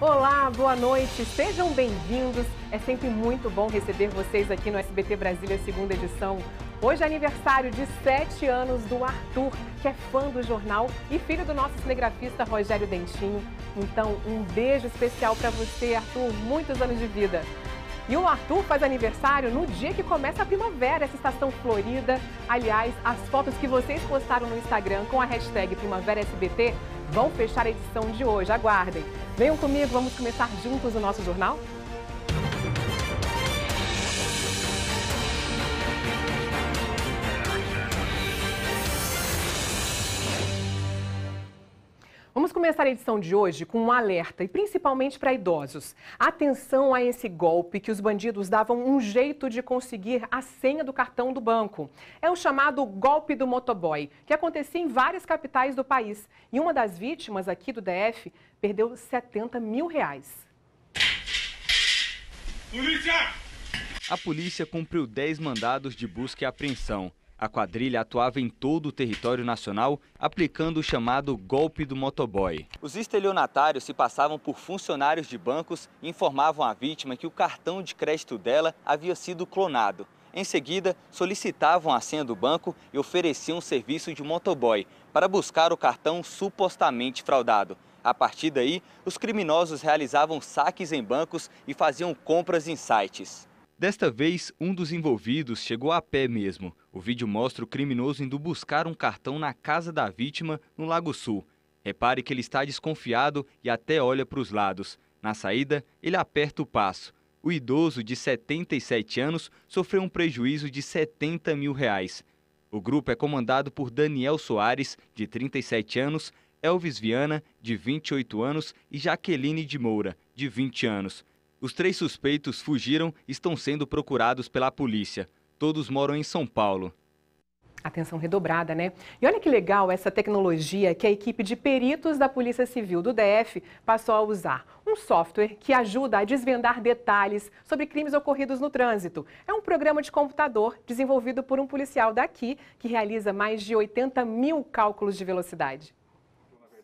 Olá, boa noite, sejam bem-vindos. É sempre muito bom receber vocês aqui no SBT Brasília, é segunda edição. Hoje é aniversário de 7 anos do Arthur, que é fã do jornal e filho do nosso cinegrafista Rogério Dentinho. Então, um beijo especial para você, Arthur, muitos anos de vida. E o Arthur faz aniversário no dia que começa a primavera, essa estação florida. Aliás, as fotos que vocês postaram no Instagram com a hashtag PrimaveraSBT vão fechar a edição de hoje. Aguardem. Venham comigo, vamos começar juntos o nosso jornal? Vamos começar a edição de hoje com um alerta, e principalmente para idosos. Atenção a esse golpe que os bandidos davam um jeito de conseguir a senha do cartão do banco. É o chamado golpe do motoboy, que acontecia em várias capitais do país. E uma das vítimas aqui do DF perdeu 70 mil reais. Polícia! A polícia cumpriu 10 mandados de busca e apreensão. A quadrilha atuava em todo o território nacional, aplicando o chamado golpe do motoboy. Os estelionatários se passavam por funcionários de bancos e informavam à vítima que o cartão de crédito dela havia sido clonado. Em seguida, solicitavam a senha do banco e ofereciam um serviço de motoboy para buscar o cartão supostamente fraudado. A partir daí, os criminosos realizavam saques em bancos e faziam compras em sites. Desta vez, um dos envolvidos chegou a pé mesmo. O vídeo mostra o criminoso indo buscar um cartão na casa da vítima, no Lago Sul. Repare que ele está desconfiado e até olha para os lados. Na saída, ele aperta o passo. O idoso, de 77 anos, sofreu um prejuízo de 70 mil reais. O grupo é comandado por Daniel Soares, de 37 anos, Elvis Viana, de 28 anos, e Jaqueline de Moura, de 20 anos. Os três suspeitos fugiram e estão sendo procurados pela polícia. Todos moram em São Paulo. Atenção redobrada, né? E olha que legal essa tecnologia que a equipe de peritos da Polícia Civil do DF passou a usar. Um software que ajuda a desvendar detalhes sobre crimes ocorridos no trânsito. É um programa de computador desenvolvido por um policial daqui que realiza mais de 80 mil cálculos de velocidade.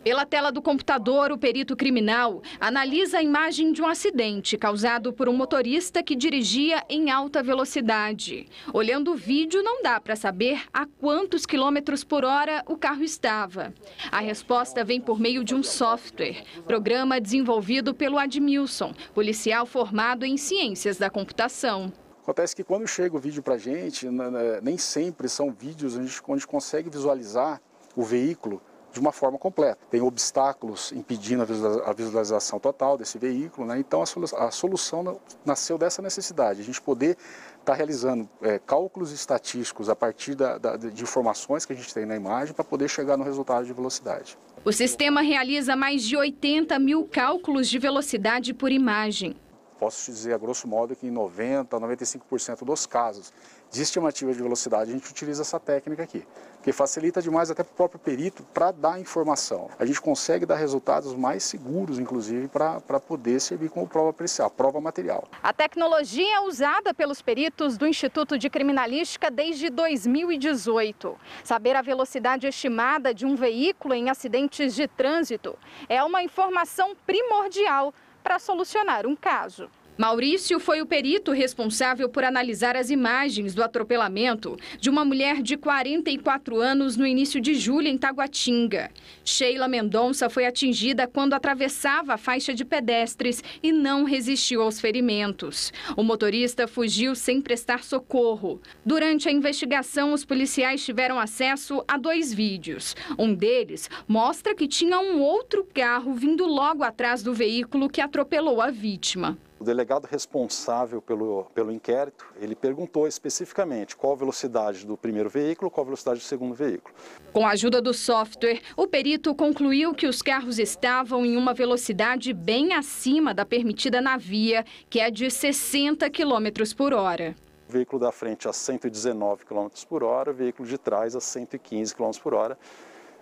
Pela tela do computador, o perito criminal analisa a imagem de um acidente causado por um motorista que dirigia em alta velocidade. Olhando o vídeo, não dá para saber a quantos quilômetros por hora o carro estava. A resposta vem por meio de um software, programa desenvolvido pelo Admilson, policial formado em ciências da computação. Acontece que quando chega o vídeo para a gente, né, né, nem sempre são vídeos onde a gente consegue visualizar o veículo de uma forma completa. Tem obstáculos impedindo a visualização total desse veículo, né? então a solução, a solução, nasceu dessa necessidade, a gente poder estar tá realizando é, cálculos estatísticos a partir da, da, de informações que a gente tem na imagem para poder chegar no resultado de velocidade. O sistema realiza mais de 80 mil cálculos de velocidade por imagem. Posso te dizer, a grosso modo, que em 90% a 95% dos casos de estimativa de velocidade, a gente utiliza essa técnica aqui, que facilita demais até para o próprio perito para dar informação. A gente consegue dar resultados mais seguros, inclusive, para poder servir como prova pericial, prova material. A tecnologia é usada pelos peritos do Instituto de Criminalística desde 2018. Saber a velocidade estimada de um veículo em acidentes de trânsito é uma informação primordial para solucionar um caso. Maurício foi o perito responsável por analisar as imagens do atropelamento de uma mulher de 44 anos no início de julho em Taguatinga. Sheila Mendonça foi atingida quando atravessava a faixa de pedestres e não resistiu aos ferimentos. O motorista fugiu sem prestar socorro. Durante a investigação, os policiais tiveram acesso a dois vídeos. Um deles mostra que tinha um outro carro vindo logo atrás do veículo que atropelou a vítima. O delegado responsável pelo, pelo inquérito, ele perguntou especificamente qual a velocidade do primeiro veículo, qual a velocidade do segundo veículo. Com a ajuda do software, o perito concluiu que os carros estavam em uma velocidade bem acima da permitida na via, que é de 60 km por hora. O veículo da frente a 119 km por hora, o veículo de trás a 115 km por hora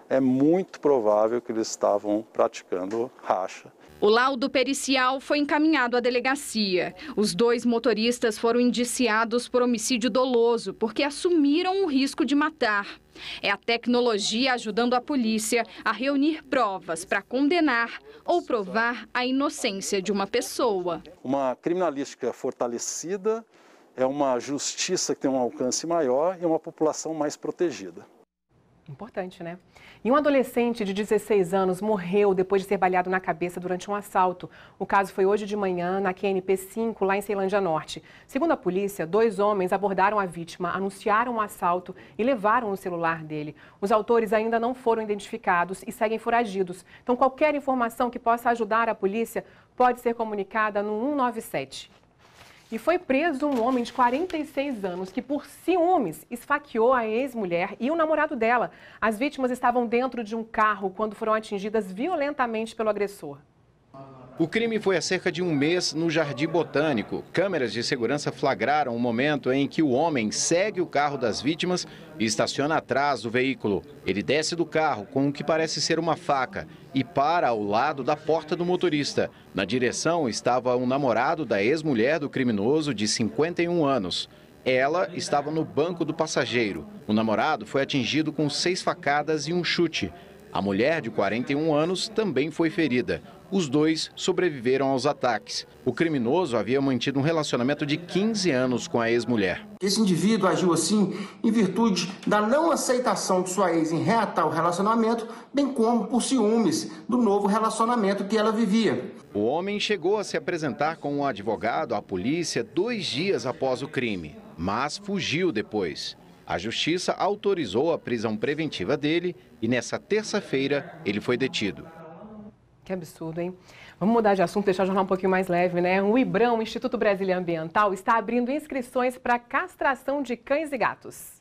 é muito provável que eles estavam praticando racha. O laudo pericial foi encaminhado à delegacia. Os dois motoristas foram indiciados por homicídio doloso, porque assumiram o risco de matar. É a tecnologia ajudando a polícia a reunir provas para condenar ou provar a inocência de uma pessoa. Uma criminalística fortalecida é uma justiça que tem um alcance maior e uma população mais protegida. Importante, né? E um adolescente de 16 anos morreu depois de ser baleado na cabeça durante um assalto. O caso foi hoje de manhã na QNP 5, lá em Ceilândia Norte. Segundo a polícia, dois homens abordaram a vítima, anunciaram o assalto e levaram o celular dele. Os autores ainda não foram identificados e seguem foragidos. Então, qualquer informação que possa ajudar a polícia pode ser comunicada no 197. E foi preso um homem de 46 anos que, por ciúmes, esfaqueou a ex-mulher e o namorado dela. As vítimas estavam dentro de um carro quando foram atingidas violentamente pelo agressor. O crime foi há cerca de um mês no Jardim Botânico. Câmeras de segurança flagraram o momento em que o homem segue o carro das vítimas e estaciona atrás do veículo. Ele desce do carro com o que parece ser uma faca e para ao lado da porta do motorista. Na direção estava um namorado da ex-mulher do criminoso de 51 anos. Ela estava no banco do passageiro. O namorado foi atingido com seis facadas e um chute. A mulher, de 41 anos, também foi ferida. Os dois sobreviveram aos ataques. O criminoso havia mantido um relacionamento de 15 anos com a ex-mulher. Esse indivíduo agiu assim em virtude da não aceitação de sua ex em reatar o relacionamento, bem como por ciúmes do novo relacionamento que ela vivia. O homem chegou a se apresentar com um advogado à polícia dois dias após o crime, mas fugiu depois. A justiça autorizou a prisão preventiva dele e nessa terça-feira ele foi detido. Que absurdo, hein? Vamos mudar de assunto, deixar o jornal um pouquinho mais leve, né? O IBRAM, o Instituto Brasileiro Ambiental, está abrindo inscrições para castração de cães e gatos.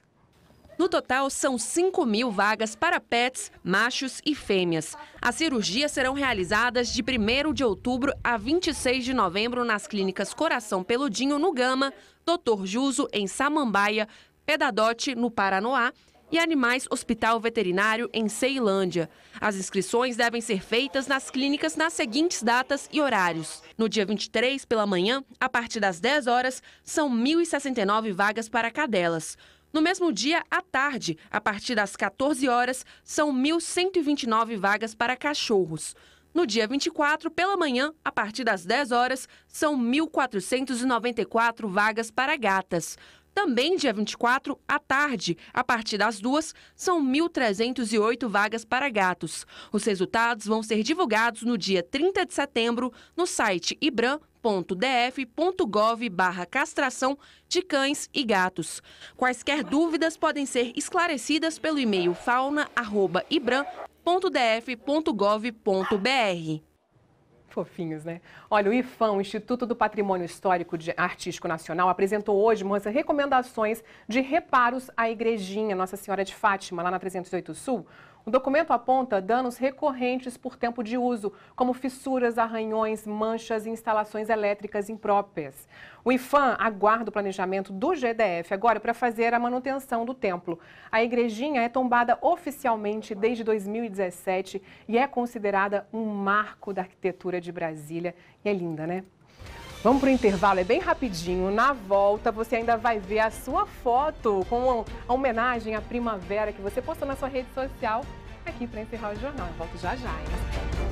No total, são 5 mil vagas para pets, machos e fêmeas. As cirurgias serão realizadas de 1 de outubro a 26 de novembro nas clínicas Coração Peludinho, no Gama, Doutor Juso, em Samambaia, Pedadote, no Paranoá, e Animais Hospital Veterinário, em Ceilândia. As inscrições devem ser feitas nas clínicas nas seguintes datas e horários. No dia 23, pela manhã, a partir das 10 horas, são 1.069 vagas para cadelas. No mesmo dia, à tarde, a partir das 14 horas, são 1.129 vagas para cachorros. No dia 24, pela manhã, a partir das 10 horas, são 1.494 vagas para gatas. Também dia 24, à tarde, a partir das duas, são 1.308 vagas para gatos. Os resultados vão ser divulgados no dia 30 de setembro no site Ibram df.gov castração de cães e gatos. Quaisquer dúvidas podem ser esclarecidas pelo e-mail fauna.ibram.df.gov.br. Fofinhos, né? Olha, o IFAM, Instituto do Patrimônio Histórico de Artístico Nacional, apresentou hoje, moça, recomendações de reparos à igrejinha Nossa Senhora de Fátima, lá na 308 Sul. O documento aponta danos recorrentes por tempo de uso, como fissuras, arranhões, manchas e instalações elétricas impróprias. O IFAM aguarda o planejamento do GDF agora para fazer a manutenção do templo. A igrejinha é tombada oficialmente desde 2017 e é considerada um marco da arquitetura de Brasília. E é linda, né? Vamos para o intervalo, é bem rapidinho. Na volta você ainda vai ver a sua foto com a homenagem à primavera que você postou na sua rede social aqui para encerrar o jornal. Eu volto já já, hein?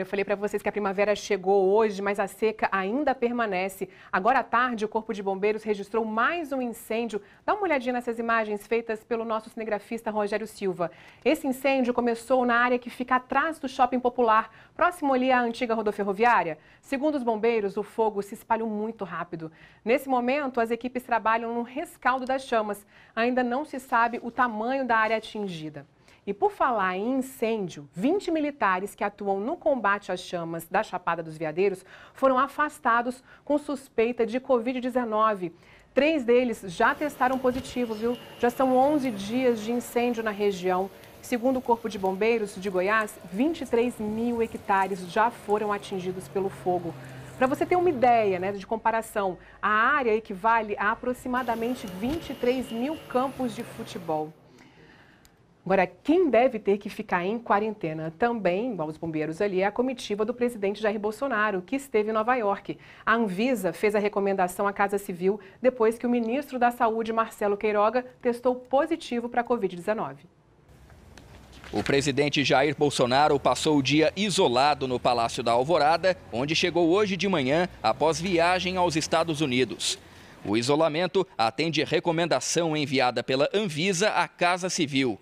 Olha, eu falei para vocês que a primavera chegou hoje, mas a seca ainda permanece. Agora à tarde, o Corpo de Bombeiros registrou mais um incêndio. Dá uma olhadinha nessas imagens feitas pelo nosso cinegrafista Rogério Silva. Esse incêndio começou na área que fica atrás do shopping popular, próximo ali à antiga rodoferroviária. Segundo os bombeiros, o fogo se espalhou muito rápido. Nesse momento, as equipes trabalham no rescaldo das chamas. Ainda não se sabe o tamanho da área atingida. E por falar em incêndio, 20 militares que atuam no combate às chamas da Chapada dos Veadeiros foram afastados com suspeita de Covid-19. Três deles já testaram positivo, viu? Já são 11 dias de incêndio na região. Segundo o Corpo de Bombeiros de Goiás, 23 mil hectares já foram atingidos pelo fogo. Para você ter uma ideia né, de comparação, a área equivale a aproximadamente 23 mil campos de futebol. Agora, quem deve ter que ficar em quarentena também, os bombeiros ali, é a comitiva do presidente Jair Bolsonaro, que esteve em Nova York. A Anvisa fez a recomendação à Casa Civil depois que o ministro da Saúde, Marcelo Queiroga, testou positivo para a Covid-19. O presidente Jair Bolsonaro passou o dia isolado no Palácio da Alvorada, onde chegou hoje de manhã após viagem aos Estados Unidos. O isolamento atende recomendação enviada pela Anvisa à Casa Civil.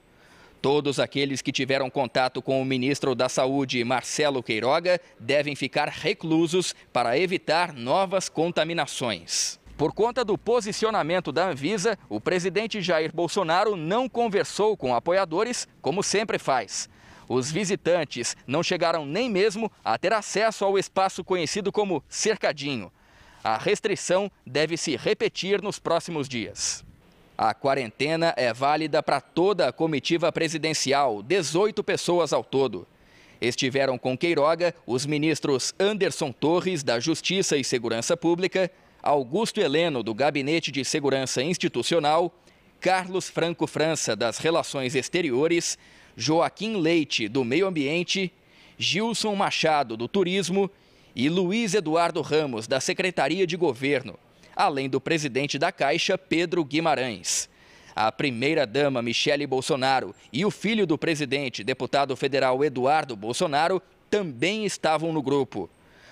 Todos aqueles que tiveram contato com o ministro da Saúde, Marcelo Queiroga, devem ficar reclusos para evitar novas contaminações. Por conta do posicionamento da Anvisa, o presidente Jair Bolsonaro não conversou com apoiadores, como sempre faz. Os visitantes não chegaram nem mesmo a ter acesso ao espaço conhecido como cercadinho. A restrição deve se repetir nos próximos dias. A quarentena é válida para toda a comitiva presidencial, 18 pessoas ao todo. Estiveram com Queiroga os ministros Anderson Torres, da Justiça e Segurança Pública, Augusto Heleno, do Gabinete de Segurança Institucional, Carlos Franco França, das Relações Exteriores, Joaquim Leite, do Meio Ambiente, Gilson Machado, do Turismo e Luiz Eduardo Ramos, da Secretaria de Governo além do presidente da Caixa, Pedro Guimarães. A primeira-dama Michele Bolsonaro e o filho do presidente, deputado federal Eduardo Bolsonaro, também estavam no grupo.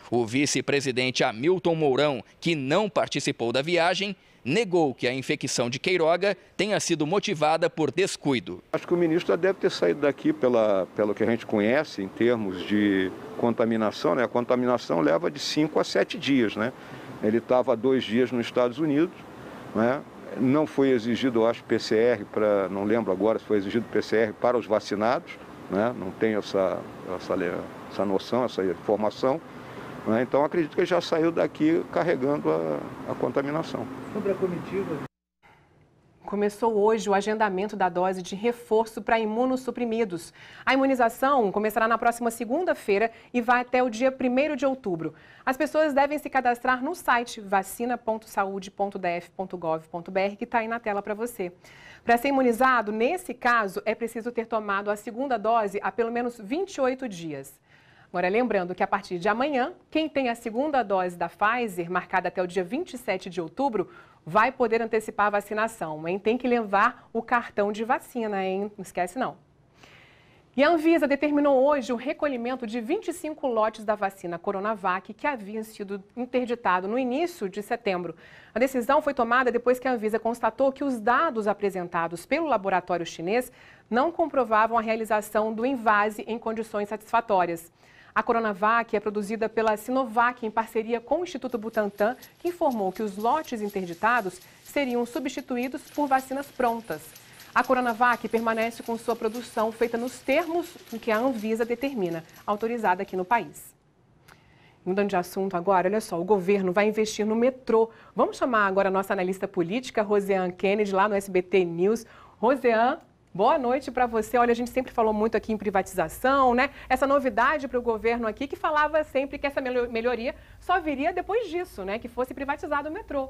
O vice-presidente Hamilton Mourão, que não participou da viagem, negou que a infecção de Queiroga tenha sido motivada por descuido. Acho que o ministro deve ter saído daqui pela, pelo que a gente conhece em termos de contaminação. Né? A contaminação leva de 5 a 7 dias. Né? Ele estava há dois dias nos Estados Unidos, né? não foi exigido, eu acho, PCR para, não lembro agora se foi exigido PCR para os vacinados, né? não tenho essa, essa, essa noção, essa informação. Né? Então acredito que ele já saiu daqui carregando a, a contaminação. Sobre a comitiva, Começou hoje o agendamento da dose de reforço para imunossuprimidos. A imunização começará na próxima segunda-feira e vai até o dia 1 de outubro. As pessoas devem se cadastrar no site vacina.saude.df.gov.br, que está aí na tela para você. Para ser imunizado, nesse caso, é preciso ter tomado a segunda dose há pelo menos 28 dias. Agora, lembrando que a partir de amanhã, quem tem a segunda dose da Pfizer, marcada até o dia 27 de outubro, vai poder antecipar a vacinação, mas tem que levar o cartão de vacina, hein? Não esquece não. E a Anvisa determinou hoje o recolhimento de 25 lotes da vacina Coronavac que havia sido interditado no início de setembro. A decisão foi tomada depois que a Anvisa constatou que os dados apresentados pelo laboratório chinês não comprovavam a realização do invase em condições satisfatórias. A Coronavac é produzida pela Sinovac em parceria com o Instituto Butantan, que informou que os lotes interditados seriam substituídos por vacinas prontas. A Coronavac permanece com sua produção feita nos termos que a Anvisa determina, autorizada aqui no país. Mudando de assunto agora, olha só, o governo vai investir no metrô. Vamos chamar agora a nossa analista política, Roseanne Kennedy, lá no SBT News. Roseanne, Boa noite para você. Olha, a gente sempre falou muito aqui em privatização, né? Essa novidade para o governo aqui que falava sempre que essa melhoria só viria depois disso, né? Que fosse privatizado o metrô.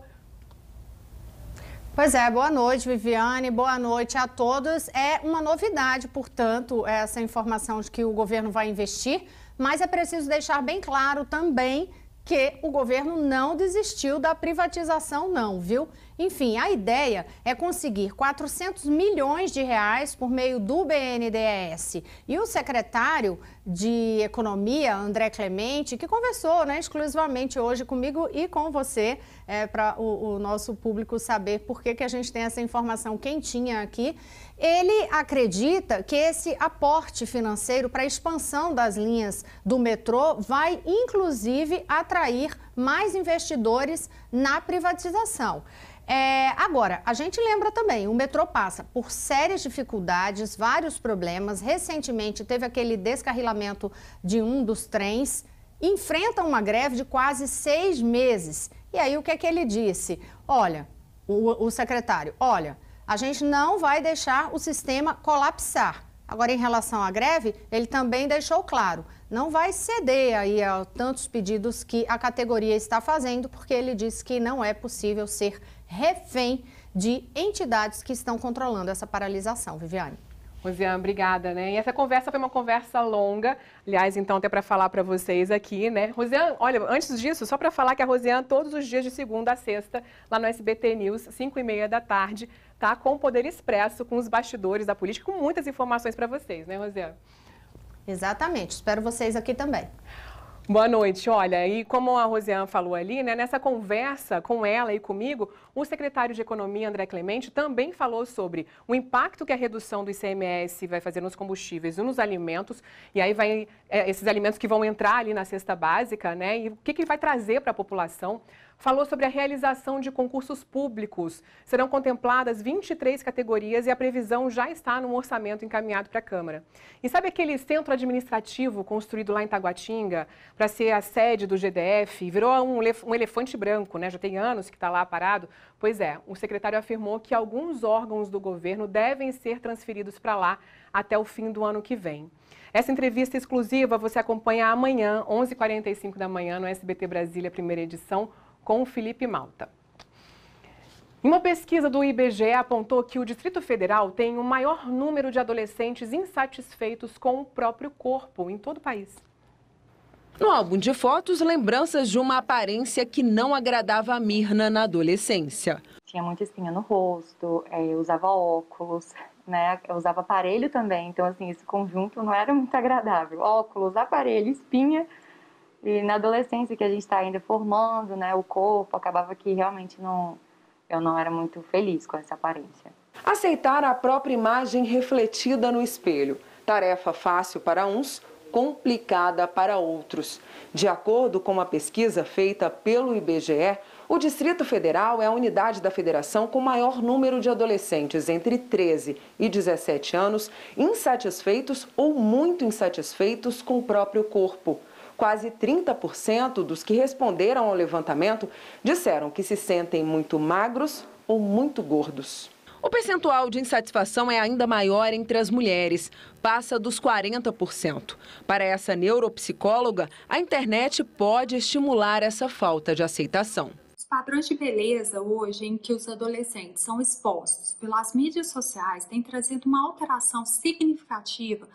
Pois é, boa noite, Viviane, boa noite a todos. É uma novidade, portanto, essa informação de que o governo vai investir, mas é preciso deixar bem claro também que o governo não desistiu da privatização, não, viu? Enfim, a ideia é conseguir 400 milhões de reais por meio do BNDES. E o secretário de Economia, André Clemente, que conversou né, exclusivamente hoje comigo e com você, é, para o, o, nosso público saber por que, que a gente tem essa informação quentinha aqui, ele acredita que esse aporte financeiro para a expansão das linhas do metrô vai, inclusive, atrair mais investidores na privatização. É, agora, a gente lembra também, o metrô passa por sérias dificuldades, vários problemas. Recentemente teve aquele descarrilamento de um dos trens, enfrenta uma greve de quase seis meses. E aí o que é que ele disse? Olha, o, o secretário, olha, a gente não vai deixar o sistema colapsar. Agora, em relação à greve, ele também deixou claro, não vai ceder aí a tantos pedidos que a categoria está fazendo, porque ele disse que não é possível ser refém de entidades que estão controlando essa paralisação, Viviane. Rosiane, obrigada, né? E essa conversa foi uma conversa longa, aliás, então até para falar para vocês aqui, né? Rosiane, olha, antes disso, só para falar que a Rosiane todos os dias de segunda a sexta, lá no SBT News, 5 e meia da tarde, tá com o Poder Expresso, com os bastidores da política, com muitas informações para vocês, né, Rosiane? Exatamente, espero vocês aqui também. Boa noite. Olha, e como a Rosiane falou ali, né, nessa conversa com ela e comigo, o secretário de Economia, André Clemente, também falou sobre o impacto que a redução do ICMS vai fazer nos combustíveis e nos alimentos, e aí vai é, esses alimentos que vão entrar ali na cesta básica, né, e o que, que vai trazer para a população falou sobre a realização de concursos públicos. Serão contempladas 23 categorias e a previsão já está no orçamento encaminhado para a Câmara. E sabe aquele centro administrativo construído lá em Taguatinga para ser a sede do GDF? Virou um, um elefante branco, né? Já tem anos que está lá parado. Pois é, o secretário afirmou que alguns órgãos do governo devem ser transferidos para lá até o fim do ano que vem. Essa entrevista exclusiva você acompanha amanhã, 11h45 da manhã, no SBT Brasília, primeira edição com o Felipe Malta. Uma pesquisa do IBGE apontou que o Distrito Federal tem o maior número de adolescentes insatisfeitos com o próprio corpo em todo o país. No álbum de fotos, lembranças de uma aparência que não agradava a Mirna na adolescência. Tinha muita espinha no rosto, é, eu usava óculos, né? Eu usava aparelho também, então assim, esse conjunto não era muito agradável. Óculos, aparelho, espinha. E na adolescência que a gente está ainda formando, né, o corpo, acabava que realmente não, eu não era muito feliz com essa aparência. Aceitar a própria imagem refletida no espelho. Tarefa fácil para uns, complicada para outros. De acordo com uma pesquisa feita pelo IBGE, o Distrito Federal é a unidade da federação com maior número de adolescentes entre 13 e 17 anos insatisfeitos ou muito insatisfeitos com o próprio corpo quase 30% dos que responderam ao levantamento disseram que se sentem muito magros ou muito gordos. O percentual de insatisfação é ainda maior entre as mulheres, passa dos 40%. Para essa neuropsicóloga, a internet pode estimular essa falta de aceitação. Os padrões de beleza hoje em que os adolescentes são expostos pelas mídias sociais têm trazido uma alteração significativa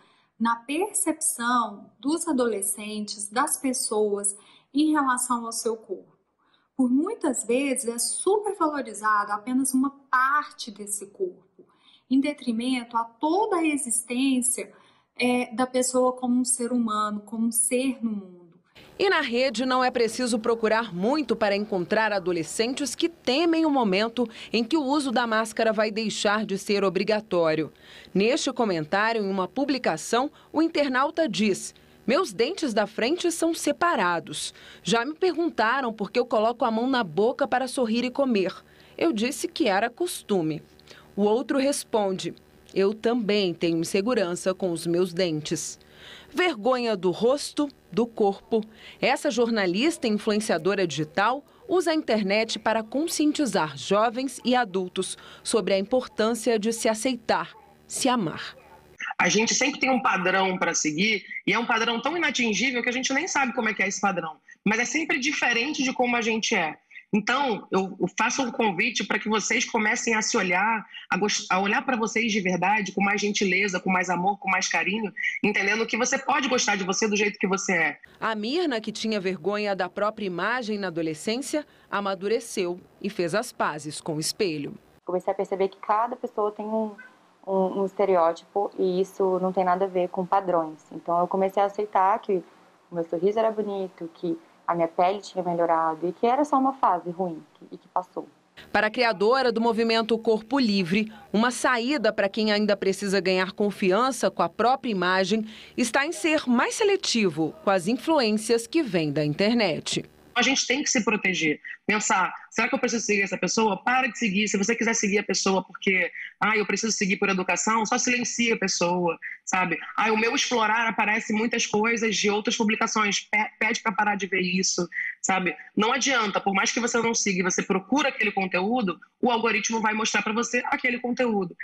na percepção dos adolescentes, das pessoas em relação ao seu corpo. Por muitas vezes é supervalorizado apenas uma parte desse corpo, em detrimento a toda a existência é, da pessoa como um ser humano, como um ser no mundo. E na rede não é preciso procurar muito para encontrar adolescentes que temem o momento em que o uso da máscara vai deixar de ser obrigatório. Neste comentário, em uma publicação, o internauta diz. Meus dentes da frente são separados. Já me perguntaram por que eu coloco a mão na boca para sorrir e comer. Eu disse que era costume. O outro responde: Eu também tenho insegurança com os meus dentes. Vergonha do rosto, do corpo. Essa jornalista influenciadora digital usa a internet para conscientizar jovens e adultos sobre a importância de se aceitar, se amar. A gente sempre tem um padrão para seguir e é um padrão tão inatingível que a gente nem sabe como é que é esse padrão, mas é sempre diferente de como a gente é. Então, eu faço um convite para que vocês comecem a se olhar, a, olhar para vocês de verdade, com mais gentileza, com mais amor, com mais carinho, entendendo que você pode gostar de você do jeito que você é. A Mirna, que tinha vergonha da própria imagem na adolescência, amadureceu e fez as pazes com o espelho. Comecei a perceber que cada pessoa tem um, um, um estereótipo e isso não tem nada a ver com padrões. Então, eu comecei a aceitar que o meu sorriso era bonito, que a minha pele tinha melhorado e que era só uma fase ruim e que passou. Para a criadora do movimento Corpo Livre, uma saída para quem ainda precisa ganhar confiança com a própria imagem está em ser mais seletivo com as influências que vem da internet a gente tem que se proteger. Pensar, será que eu preciso seguir essa pessoa? Para de seguir. Se você quiser seguir a pessoa porque, ah, eu preciso seguir por educação, só silencia a pessoa, sabe? Ah, o meu explorar aparece muitas coisas de outras publicações. Pede para parar de ver isso, sabe? Não adianta, por mais que você não siga e você procura aquele conteúdo, o algoritmo vai mostrar para você aquele conteúdo.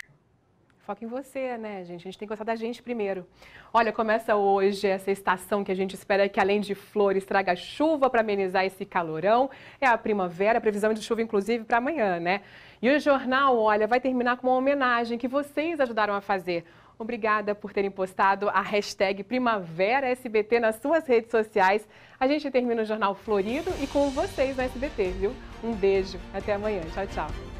Foca em você, né, gente? A gente tem que gostar da gente primeiro. Olha, começa hoje essa estação que a gente espera que, além de flores, traga chuva para amenizar esse calorão. É a primavera, previsão de chuva, inclusive, para amanhã, né? E o jornal, olha, vai terminar com uma homenagem que vocês ajudaram a fazer. Obrigada por terem postado a hashtag Primavera SBT nas suas redes sociais. A gente termina o Jornal Florido e com vocês na SBT, viu? Um beijo, até amanhã. Tchau, tchau.